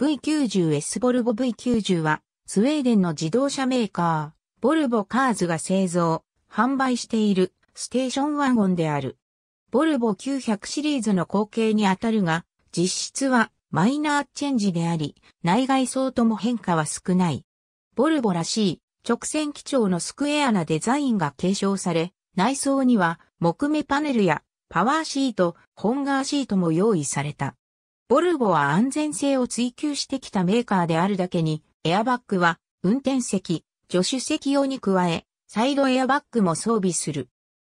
V90S ボルボ V90 は、スウェーデンの自動車メーカー、ボルボカーズが製造、販売しているステーションワゴンである。ボルボ900シリーズの後継にあたるが、実質はマイナーチェンジであり、内外装とも変化は少ない。ボルボらしい直線基調のスクエアなデザインが継承され、内装には木目パネルやパワーシート、ホンガーシートも用意された。ボルボは安全性を追求してきたメーカーであるだけに、エアバッグは運転席、助手席用に加え、サイドエアバッグも装備する。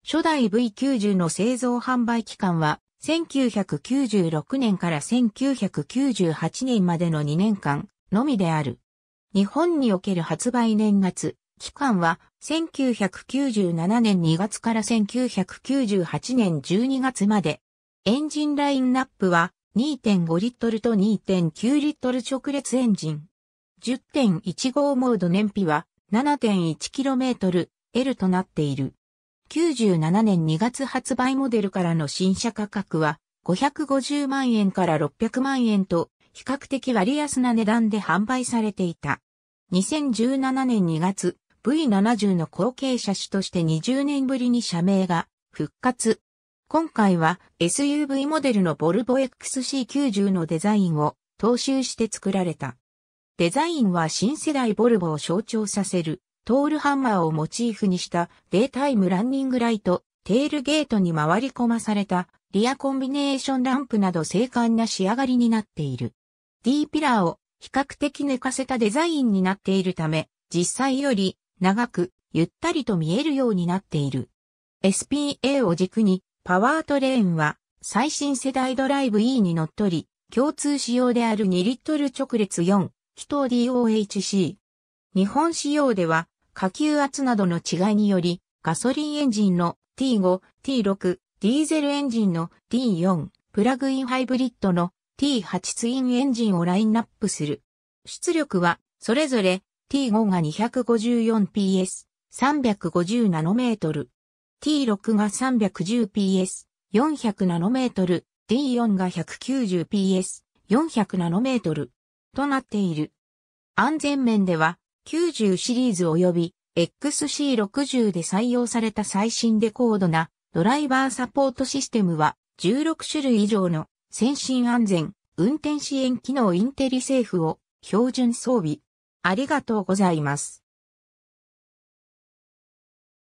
初代 V90 の製造販売期間は、1996年から1998年までの2年間のみである。日本における発売年月、期間は1997年2月から1998年12月まで。エンジンラインナップは2.5リットルと2.9リットル直列エンジン。10.15モード燃費は 7.1km L となっている。97年2月発売モデルからの新車価格は550万円から600万円と比較的割安な値段で販売されていた。2017年2月 V70 の後継車種として20年ぶりに社名が復活。今回は SUV モデルのボルボ XC90 のデザインを踏襲して作られた。デザインは新世代ボルボを象徴させるトールハンマーをモチーフにしたデータイムランニングライト、テールゲートに回り込まされたリアコンビネーションランプなど精悍な仕上がりになっている。D ピラーを比較的寝かせたデザインになっているため、実際より長くゆったりと見えるようになっている。SPA を軸にパワートレーンは最新世代ドライブ E に乗っ取り、共通仕様である2リットル直列4、気筒 DOHC。日本仕様では、下級圧などの違いにより、ガソリンエンジンの T5、T6、ディーゼルエンジンの T4、プラグインハイブリッドの T8 ツインエンジンをラインナップする。出力は、それぞれ T5 が 254PS、350ナノメートル、T6 が 310PS、4 0 0トル、D4 が 190PS、4 0 0トル、となっている。安全面では、90シリーズ及び XC60 で採用された最新で高度なドライバーサポートシステムは16種類以上の先進安全、運転支援機能インテリセーフを標準装備。ありがとうございます。